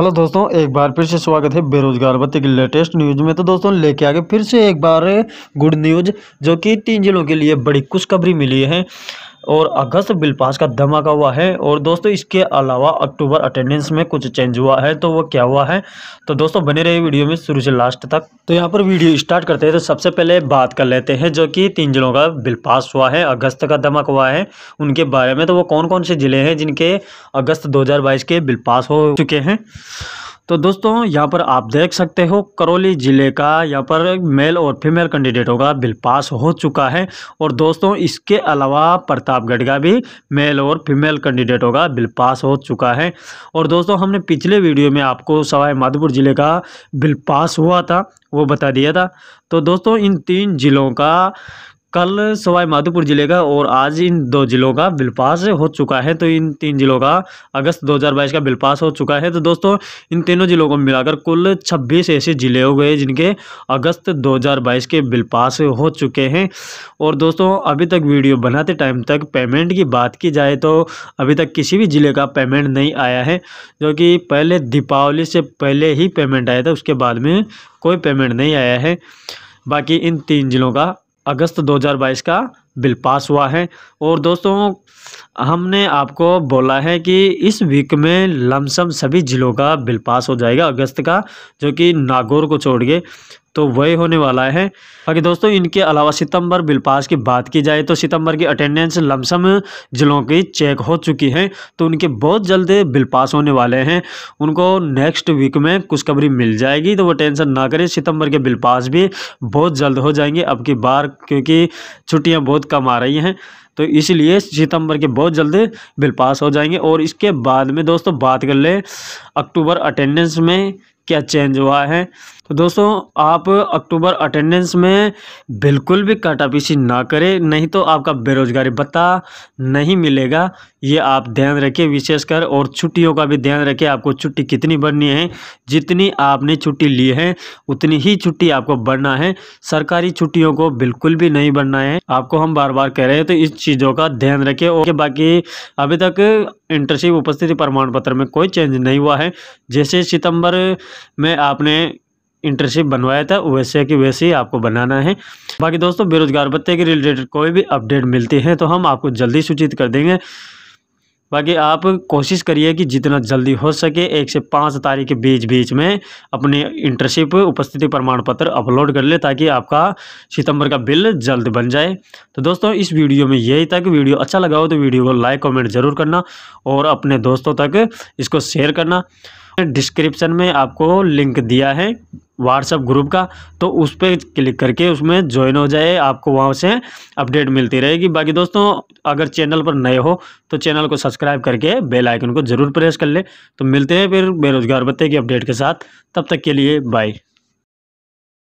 hello दोस्तों एक बार फिर से स्वागत है बेरोजगार भत्ते की लेटेस्ट न्यूज में तो दोस्तों लेके आगे फिर से एक बार गुड न्यूज जो कि तीन जिलों के लिए बड़ी खुशखबरी मिली है और अगस्त बिल पास का धमाका हुआ है और दोस्तों इसके अलावा अक्टूबर अटेंडेंस में कुछ चेंज हुआ है तो वो क्या हुआ है तो दोस्तों बने रहे वीडियो में शुरू से लास्ट तक तो यहाँ पर वीडियो स्टार्ट करते हैं तो सबसे पहले बात कर लेते हैं जो कि तीन जिलों का बिल पास हुआ है अगस्त का धमाका हुआ है उनके बारे में तो वो कौन कौन से ज़िले हैं जिनके अगस्त दो के बिल पास हो चुके हैं तो दोस्तों यहाँ पर आप देख सकते हो करौली ज़िले का यहाँ पर मेल और फीमेल कैंडिडेटों का बिल पास हो चुका है और दोस्तों इसके अलावा प्रतापगढ़ का भी मेल और फीमेल कैंडिडेटों का बिल पास हो चुका है और दोस्तों हमने पिछले वीडियो में आपको सवाई माधोपुर ज़िले का बिल पास हुआ था वो बता दिया था तो दोस्तों इन तीन ज़िलों का कल सवाई माधोपुर ज़िले का और आज इन दो ज़िलों का बिल पास हो चुका है तो इन तीन ज़िलों का अगस्त 2022 का बिल पास हो चुका है तो दोस्तों इन तीनों ज़िलों को मिलाकर कुल 26 ऐसे ज़िले हो गए जिनके अगस्त 2022 के बिल पास हो चुके हैं और दोस्तों अभी तक वीडियो बनाते टाइम तक पेमेंट की बात की जाए तो अभी तक किसी भी ज़िले का पेमेंट नहीं आया है जो कि पहले दीपावली से पहले ही पेमेंट आया था उसके बाद में कोई पेमेंट नहीं आया है बाकी इन तीन ज़िलों का अगस्त 2022 का बिल पास हुआ है और दोस्तों हमने आपको बोला है कि इस वीक में लमसम सभी ज़िलों का बिल पास हो जाएगा अगस्त का जो कि नागौर को छोड़ के तो वही होने वाला है बाकी दोस्तों इनके अलावा सितंबर बिल पास की बात की जाए तो सितंबर की अटेंडेंस लमसम ज़िलों की चेक हो चुकी है तो उनके बहुत जल्द बिल पास होने वाले हैं उनको नेक्स्ट वीक में कुछ खबरी मिल जाएगी तो वो टेंशन ना करें सितंबर के बिल पास भी बहुत जल्द हो जाएंगे अब की बार क्योंकि छुट्टियाँ बहुत कम आ रही हैं तो इसलिए सितंबर के बहुत जल्द बिल पास हो जाएंगे और इसके बाद में दोस्तों बात कर लें अक्टूबर अटेंडेंस में क्या चेंज हुआ है तो दोस्तों आप अक्टूबर अटेंडेंस में बिल्कुल भी काटा पीसी ना करें नहीं तो आपका बेरोजगारी भत्ता नहीं मिलेगा ये आप ध्यान रखें विशेषकर और छुट्टियों का भी ध्यान रखें आपको छुट्टी कितनी बढ़नी है जितनी आपने छुट्टी ली है उतनी ही छुट्टी आपको बढ़ना है सरकारी छुट्टियों को बिल्कुल भी नहीं बढ़ना है आपको हम बार बार कह रहे हैं तो इस चीज़ों का ध्यान रखें और बाकी अभी तक इंटर्नशिप उपस्थिति प्रमाण पत्र में कोई चेंज नहीं हुआ है जैसे सितंबर में आपने इंटर्नशिप बनवाया था वैसे कि वैसे ही आपको बनाना है बाकी दोस्तों बेरोजगार भत्ते के रिलेटेड कोई भी अपडेट मिलती है तो हम आपको जल्दी सूचित कर देंगे बाकी आप कोशिश करिए कि जितना जल्दी हो सके एक से पाँच तारीख के बीच बीच में अपने इंटर्नशिप उपस्थिति प्रमाण पत्र अपलोड कर ले ताकि आपका सितंबर का बिल जल्द बन जाए तो दोस्तों इस वीडियो में यही था कि वीडियो अच्छा लगा हो तो वीडियो को लाइक कमेंट ज़रूर करना और अपने दोस्तों तक इसको शेयर करना डिस्क्रिप्शन में आपको लिंक दिया है व्हाट्सअप ग्रुप का तो उस पर क्लिक करके उसमें ज्वाइन हो जाए आपको वहाँ से अपडेट मिलती रहेगी बाकी दोस्तों अगर चैनल पर नए हो तो चैनल को सब्सक्राइब करके बेल आइकन को ज़रूर प्रेस कर ले तो मिलते हैं फिर बेरोज़गार बत्ते की अपडेट के साथ तब तक के लिए बाय